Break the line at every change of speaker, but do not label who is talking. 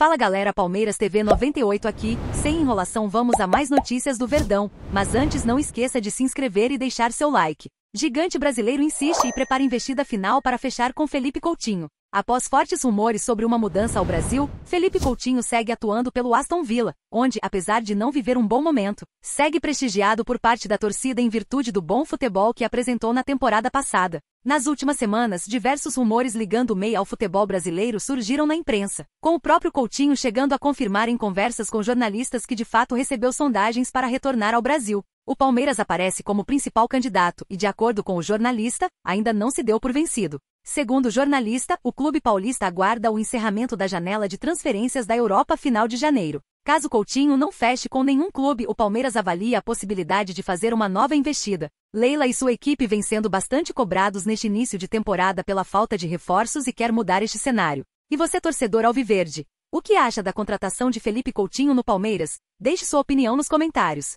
Fala galera Palmeiras TV 98 aqui, sem enrolação vamos a mais notícias do Verdão, mas antes não esqueça de se inscrever e deixar seu like. Gigante brasileiro insiste e prepara investida final para fechar com Felipe Coutinho. Após fortes rumores sobre uma mudança ao Brasil, Felipe Coutinho segue atuando pelo Aston Villa, onde, apesar de não viver um bom momento, segue prestigiado por parte da torcida em virtude do bom futebol que apresentou na temporada passada. Nas últimas semanas, diversos rumores ligando o MEI ao futebol brasileiro surgiram na imprensa, com o próprio Coutinho chegando a confirmar em conversas com jornalistas que de fato recebeu sondagens para retornar ao Brasil o Palmeiras aparece como principal candidato e, de acordo com o jornalista, ainda não se deu por vencido. Segundo o jornalista, o clube paulista aguarda o encerramento da janela de transferências da Europa final de janeiro. Caso Coutinho não feche com nenhum clube, o Palmeiras avalia a possibilidade de fazer uma nova investida. Leila e sua equipe vêm sendo bastante cobrados neste início de temporada pela falta de reforços e quer mudar este cenário. E você, torcedor alviverde, o que acha da contratação de Felipe Coutinho no Palmeiras? Deixe sua opinião nos comentários.